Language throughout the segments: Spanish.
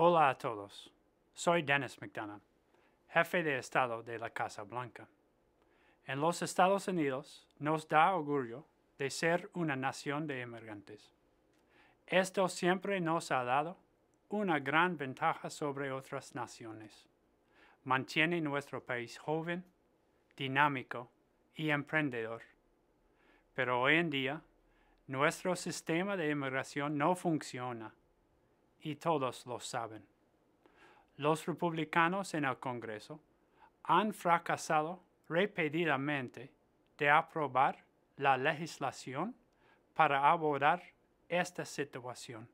Hola a todos. Soy Dennis McDonough, jefe de Estado de la Casa Blanca. En los Estados Unidos nos da orgullo de ser una nación de emergentes. Esto siempre nos ha dado una gran ventaja sobre otras naciones. Mantiene nuestro país joven, dinámico y emprendedor. Pero hoy en día, nuestro sistema de emigración no funciona y todos lo saben. Los republicanos en el Congreso han fracasado repetidamente de aprobar la legislación para abordar esta situación.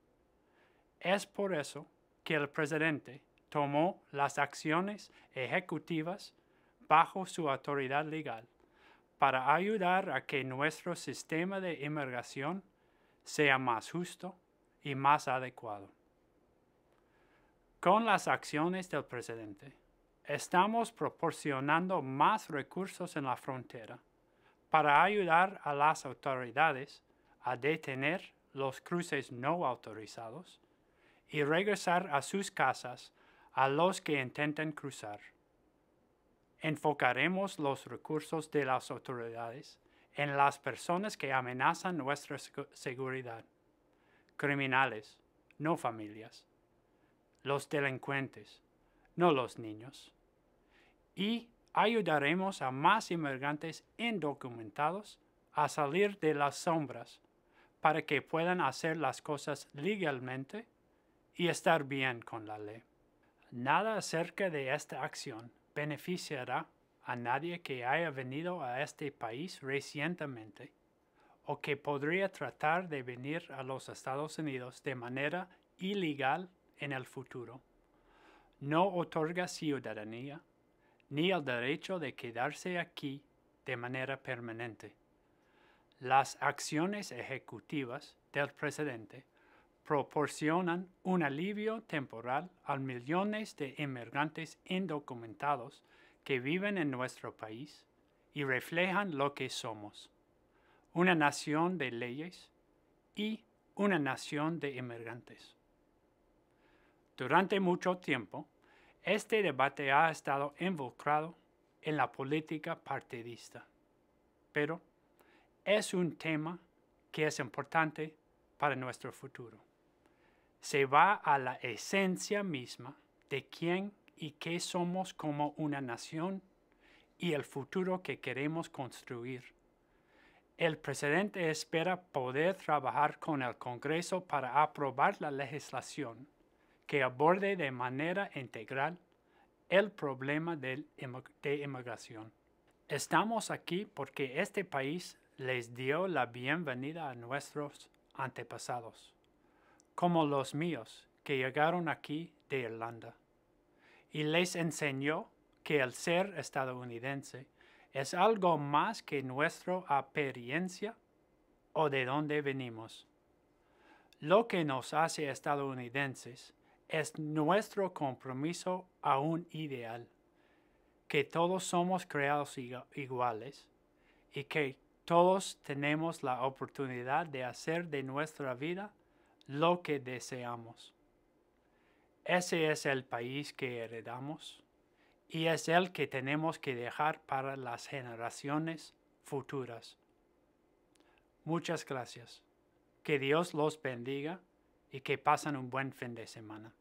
Es por eso que el presidente tomó las acciones ejecutivas bajo su autoridad legal para ayudar a que nuestro sistema de inmigración sea más justo y más adecuado. Con las acciones del presidente, estamos proporcionando más recursos en la frontera para ayudar a las autoridades a detener los cruces no autorizados y regresar a sus casas a los que intenten cruzar. Enfocaremos los recursos de las autoridades en las personas que amenazan nuestra seguridad, criminales, no familias los delincuentes, no los niños. Y ayudaremos a más inmigrantes indocumentados a salir de las sombras para que puedan hacer las cosas legalmente y estar bien con la ley. Nada acerca de esta acción beneficiará a nadie que haya venido a este país recientemente o que podría tratar de venir a los Estados Unidos de manera ilegal en el futuro. No otorga ciudadanía ni el derecho de quedarse aquí de manera permanente. Las acciones ejecutivas del presidente proporcionan un alivio temporal a millones de inmigrantes indocumentados que viven en nuestro país y reflejan lo que somos, una nación de leyes y una nación de emergentes. Durante mucho tiempo, este debate ha estado involucrado en la política partidista, pero es un tema que es importante para nuestro futuro. Se va a la esencia misma de quién y qué somos como una nación y el futuro que queremos construir. El presidente espera poder trabajar con el Congreso para aprobar la legislación que aborde de manera integral el problema de inmigración. Estamos aquí porque este país les dio la bienvenida a nuestros antepasados, como los míos que llegaron aquí de Irlanda, y les enseñó que el ser estadounidense es algo más que nuestra apariencia o de dónde venimos. Lo que nos hace estadounidenses es nuestro compromiso a un ideal, que todos somos creados iguales y que todos tenemos la oportunidad de hacer de nuestra vida lo que deseamos. Ese es el país que heredamos y es el que tenemos que dejar para las generaciones futuras. Muchas gracias. Que Dios los bendiga y que pasen un buen fin de semana.